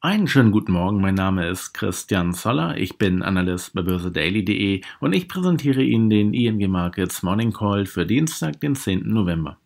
Einen schönen guten Morgen, mein Name ist Christian Zoller, ich bin Analyst bei börsedaily.de und ich präsentiere Ihnen den ING Markets Morning Call für Dienstag, den 10. November.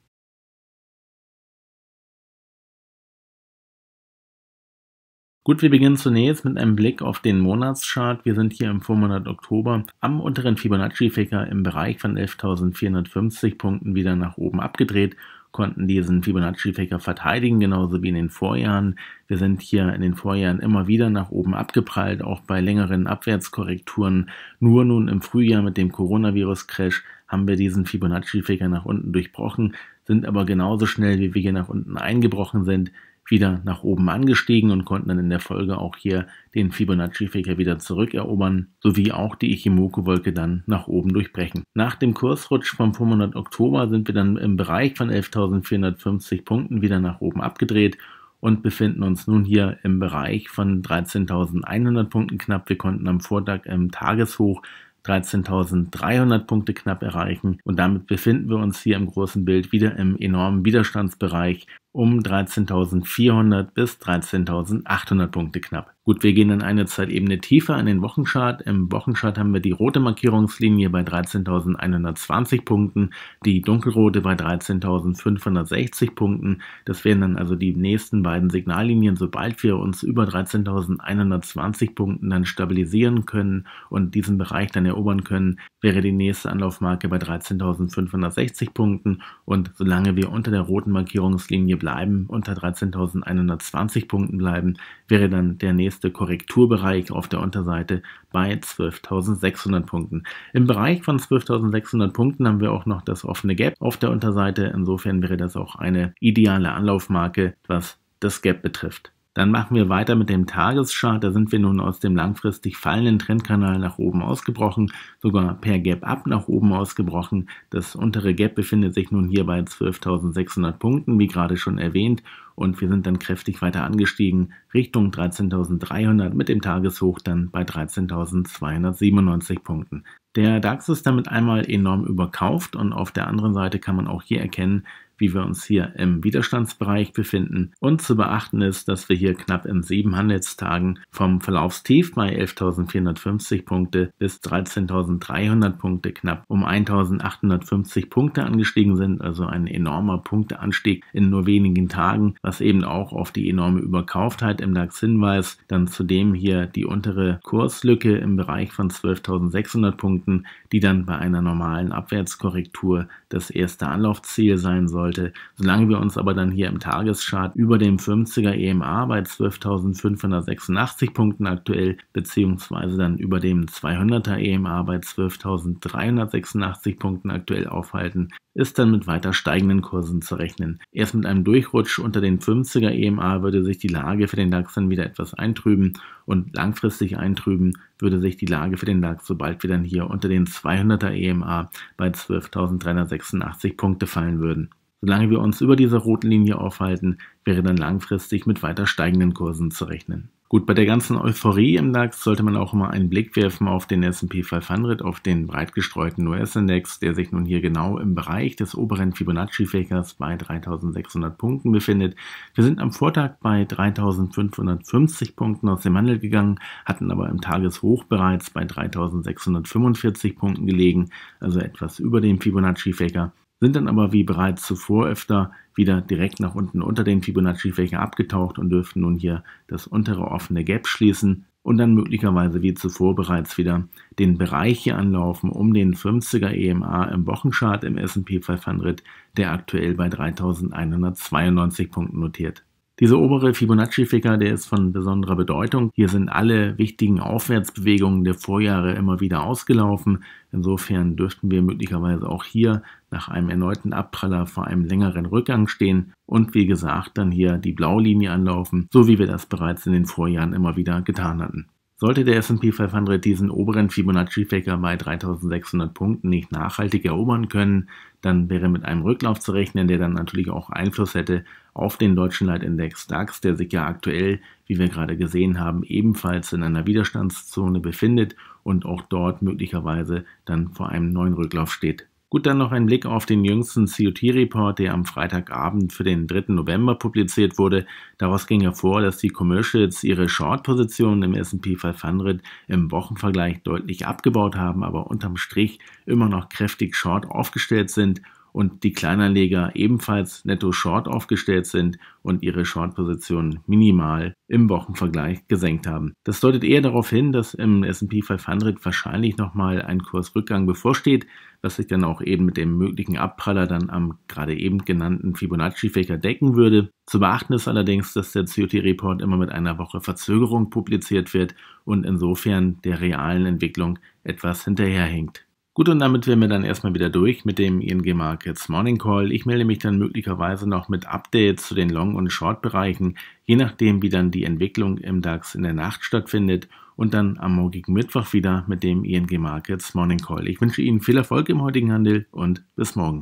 Gut, wir beginnen zunächst mit einem Blick auf den Monatschart. Wir sind hier im Vormonat Oktober am unteren Fibonacci-Faker im Bereich von 11.450 Punkten wieder nach oben abgedreht konnten diesen Fibonacci-Faker verteidigen, genauso wie in den Vorjahren. Wir sind hier in den Vorjahren immer wieder nach oben abgeprallt, auch bei längeren Abwärtskorrekturen. Nur nun im Frühjahr mit dem Coronavirus-Crash haben wir diesen Fibonacci-Faker nach unten durchbrochen, sind aber genauso schnell, wie wir hier nach unten eingebrochen sind, wieder nach oben angestiegen und konnten dann in der Folge auch hier den Fibonacci-Faker wieder zurückerobern, sowie auch die Ichimoku-Wolke dann nach oben durchbrechen. Nach dem Kursrutsch vom 500 Oktober sind wir dann im Bereich von 11.450 Punkten wieder nach oben abgedreht und befinden uns nun hier im Bereich von 13.100 Punkten knapp. Wir konnten am Vortag im Tageshoch 13.300 Punkte knapp erreichen und damit befinden wir uns hier im großen Bild wieder im enormen Widerstandsbereich um 13.400 bis 13.800 Punkte knapp. Gut, wir gehen dann eine Zeitebene tiefer an den Wochenchart. Im Wochenchart haben wir die rote Markierungslinie bei 13.120 Punkten, die dunkelrote bei 13.560 Punkten. Das wären dann also die nächsten beiden Signallinien, sobald wir uns über 13.120 Punkten dann stabilisieren können und diesen Bereich dann erobern können, wäre die nächste Anlaufmarke bei 13.560 Punkten und solange wir unter der roten Markierungslinie bleiben, unter 13.120 Punkten bleiben, wäre dann der nächste Korrekturbereich auf der Unterseite bei 12.600 Punkten. Im Bereich von 12.600 Punkten haben wir auch noch das offene Gap auf der Unterseite. Insofern wäre das auch eine ideale Anlaufmarke, was das Gap betrifft. Dann machen wir weiter mit dem Tageschart. Da sind wir nun aus dem langfristig fallenden Trendkanal nach oben ausgebrochen, sogar per Gap Up nach oben ausgebrochen. Das untere Gap befindet sich nun hier bei 12.600 Punkten, wie gerade schon erwähnt und wir sind dann kräftig weiter angestiegen Richtung 13.300 mit dem Tageshoch dann bei 13.297 Punkten. Der DAX ist damit einmal enorm überkauft und auf der anderen Seite kann man auch hier erkennen, wie wir uns hier im Widerstandsbereich befinden. Und zu beachten ist, dass wir hier knapp in sieben Handelstagen vom Verlaufstief bei 11.450 Punkte bis 13.300 Punkte knapp um 1.850 Punkte angestiegen sind, also ein enormer Punkteanstieg in nur wenigen Tagen, was was eben auch auf die enorme Überkauftheit im DAX hinweist. Dann zudem hier die untere Kurslücke im Bereich von 12.600 Punkten, die dann bei einer normalen Abwärtskorrektur das erste Anlaufziel sein sollte. Solange wir uns aber dann hier im Tageschart über dem 50er EMA bei 12.586 Punkten aktuell, beziehungsweise dann über dem 200er EMA bei 12.386 Punkten aktuell aufhalten, ist dann mit weiter steigenden Kursen zu rechnen. Erst mit einem Durchrutsch unter den 50er EMA würde sich die Lage für den DAX dann wieder etwas eintrüben und langfristig eintrüben würde sich die Lage für den DAX sobald wir dann hier unter den 200er EMA bei 12.386 Punkte fallen würden. Solange wir uns über dieser roten Linie aufhalten, wäre dann langfristig mit weiter steigenden Kursen zu rechnen. Gut, bei der ganzen Euphorie im DAX sollte man auch immer einen Blick werfen auf den S&P 500, auf den breit gestreuten US-Index, der sich nun hier genau im Bereich des oberen Fibonacci-Fächers bei 3600 Punkten befindet. Wir sind am Vortag bei 3550 Punkten aus dem Handel gegangen, hatten aber im Tageshoch bereits bei 3645 Punkten gelegen, also etwas über dem Fibonacci-Fächer sind dann aber wie bereits zuvor öfter wieder direkt nach unten unter den Fibonacci-Fächer abgetaucht und dürften nun hier das untere offene Gap schließen und dann möglicherweise wie zuvor bereits wieder den Bereich hier anlaufen um den 50er EMA im Wochenchart im S&P 500, der aktuell bei 3192 Punkten notiert dieser obere Fibonacci-Ficker, der ist von besonderer Bedeutung. Hier sind alle wichtigen Aufwärtsbewegungen der Vorjahre immer wieder ausgelaufen. Insofern dürften wir möglicherweise auch hier nach einem erneuten Abpraller vor einem längeren Rückgang stehen und wie gesagt dann hier die Blaulinie anlaufen, so wie wir das bereits in den Vorjahren immer wieder getan hatten. Sollte der S&P 500 diesen oberen fibonacci faker bei 3600 Punkten nicht nachhaltig erobern können, dann wäre mit einem Rücklauf zu rechnen, der dann natürlich auch Einfluss hätte auf den deutschen Leitindex DAX, der sich ja aktuell, wie wir gerade gesehen haben, ebenfalls in einer Widerstandszone befindet und auch dort möglicherweise dann vor einem neuen Rücklauf steht. Gut, dann noch ein Blick auf den jüngsten COT-Report, der am Freitagabend für den 3. November publiziert wurde. Daraus ging hervor, dass die Commercials ihre Short-Positionen im S&P 500 im Wochenvergleich deutlich abgebaut haben, aber unterm Strich immer noch kräftig short aufgestellt sind und die Kleinanleger ebenfalls netto short aufgestellt sind und ihre Short-Positionen minimal im Wochenvergleich gesenkt haben. Das deutet eher darauf hin, dass im S&P 500 wahrscheinlich nochmal ein Kursrückgang bevorsteht, was sich dann auch eben mit dem möglichen Abpraller dann am gerade eben genannten Fibonacci-Faker decken würde. Zu beachten ist allerdings, dass der COT-Report immer mit einer Woche Verzögerung publiziert wird und insofern der realen Entwicklung etwas hinterherhinkt. Gut, und damit wären wir dann erstmal wieder durch mit dem ING Markets Morning Call. Ich melde mich dann möglicherweise noch mit Updates zu den Long- und Short-Bereichen, je nachdem, wie dann die Entwicklung im DAX in der Nacht stattfindet und dann am morgigen Mittwoch wieder mit dem ING Markets Morning Call. Ich wünsche Ihnen viel Erfolg im heutigen Handel und bis morgen.